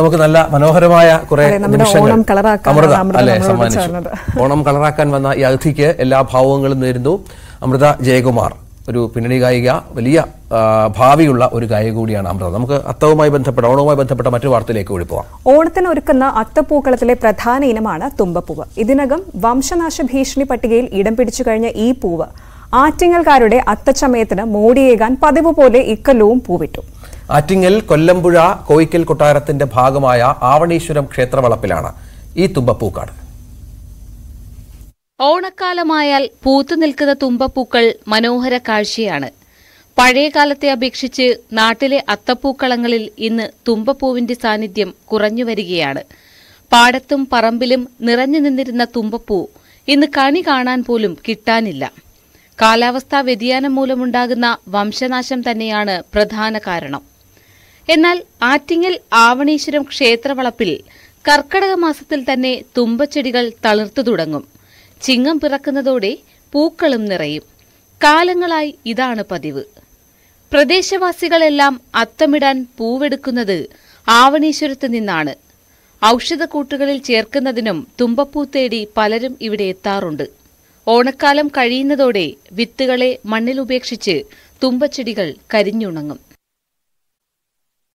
നമുക്ക് നല്ല മനോഹരമായ കുറെ നിമിഷങ്ങൾ അമൃത അല്ലെ സമ്മാനിച്ചു ഓണം കളറാക്കാൻ വന്ന ഈ അതിഥിക്ക് എല്ലാ ഭാവങ്ങളും നേരുന്നു അമൃത ജയകുമാർ ഒരു പിന്നണി ഗായിക വലിയ ഭാവിയുള്ള ഒരു ഗായിക കൂടിയാണ് അമൃത നമുക്ക് അത്തവുമായി ബന്ധപ്പെട്ട ഓണവുമായി ബന്ധപ്പെട്ട മറ്റു വാർത്തയിലേക്ക് പോവാം ഓണത്തിന് ഒരുക്കുന്ന അത്തപ്പൂക്കളത്തിലെ പ്രധാന ഇനമാണ് തുമ്പപ്പൂവ് ഇതിനകം വംശനാശ ഭീഷണി പട്ടികയിൽ ഇടം പിടിച്ചു കഴിഞ്ഞ ഈ പൂവ് ആറ്റിങ്ങൽക്കാരുടെ അത്തച്ചമയത്തിന് മോടിയേകാൻ പതിവ് പോലെ ഇക്കല്ലവും പൂവിട്ടു ആറ്റിങ്ങൽ കൊല്ലമ്പുഴ കോയിക്കൽ കൊട്ടാരത്തിന്റെ ഭാഗമായ ആവണീശ്വരം ക്ഷേത്രവളപ്പിലാണ് ഈ തുമ്പപ്പൂക്കാട് ഓണക്കാലമായാൽ പൂത്തു നിൽക്കുന്ന തുമ്പപ്പൂക്കൾ മനോഹര കാഴ്ചയാണ് പഴയ കാലത്തെ അപേക്ഷിച്ച് നാട്ടിലെ അത്തപ്പൂക്കളങ്ങളിൽ ഇന്ന് തുമ്പപ്പൂവിന്റെ സാന്നിധ്യം കുറഞ്ഞു വരികയാണ് പാടത്തും പറമ്പിലും നിറഞ്ഞു നിന്നിരുന്ന തുമ്പപ്പൂ ഇന്ന് കണി കാണാൻ പോലും കിട്ടാനില്ല കാലാവസ്ഥാ വ്യതിയാനം മൂലമുണ്ടാകുന്ന വംശനാശം തന്നെയാണ് പ്രധാന കാരണം എന്നാൽ ആറ്റിങ്ങൽ ആവണീശ്വരം ക്ഷേത്രവളപ്പിൽ കർക്കടക മാസത്തിൽ തന്നെ തുമ്പച്ചെടികൾ തളിർത്തു തുടങ്ങും ചിങ്ങം പിറക്കുന്നതോടെ പൂക്കളും നിറയും കാലങ്ങളായി ഇതാണ് പതിവ് പ്രദേശവാസികളെല്ലാം അത്തമിടാൻ പൂവെടുക്കുന്നത് ആവണീശ്വരത്ത് നിന്നാണ് ഔഷധക്കൂട്ടുകളിൽ ചേർക്കുന്നതിനും തുമ്പപ്പൂ തേടി പലരും ഇവിടെ എത്താറുണ്ട് ഓണക്കാലം കഴിയുന്നതോടെ വിത്തുകളെ മണ്ണിലുപേക്ഷിച്ച് തുമ്പച്ചെടികൾ കരിഞ്ഞുണങ്ങും